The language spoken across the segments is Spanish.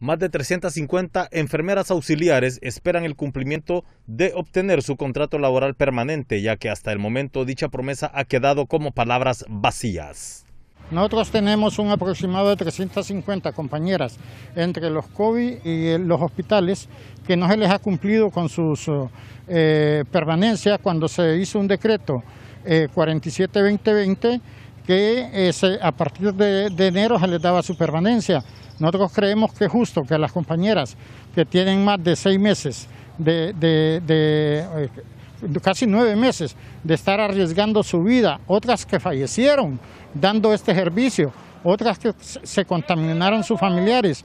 Más de 350 enfermeras auxiliares esperan el cumplimiento de obtener su contrato laboral permanente, ya que hasta el momento dicha promesa ha quedado como palabras vacías. Nosotros tenemos un aproximado de 350 compañeras entre los COVID y eh, los hospitales que no se les ha cumplido con sus eh, eh, permanencias permanencia cuando se hizo un decreto 47-2020 que a partir de, enero se les daba su permanencia. Nosotros creemos que es justo que a las compañeras que tienen más de seis meses, de, eh, casi nueve meses de estar arriesgando su vida, otras que fallecieron dando este servicio, otras que se contaminaron sus familiares.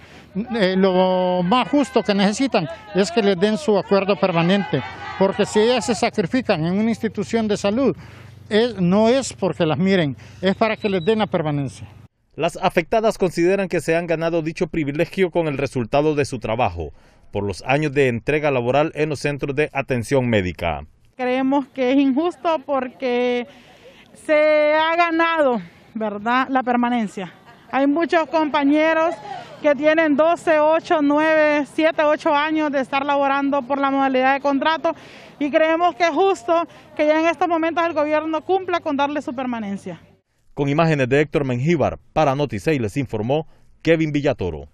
Eh, lo más justo que necesitan es que les den su acuerdo permanente, porque si ellas se sacrifican en una institución de salud, no es porque las miren, es para que les den la permanencia. Las afectadas consideran que se han ganado dicho privilegio con el resultado de su trabajo por los años de entrega laboral en los centros de atención médica. Creemos que es injusto porque se ha ganado, ¿verdad?, la permanencia. Hay muchos compañeros que tienen 12, 8, 9, 7, 8 años de estar laborando por la modalidad de contrato y creemos que es justo que ya en estos momentos el gobierno cumpla con darle su permanencia. Con imágenes de Héctor Mengíbar, para y les informó Kevin Villatoro.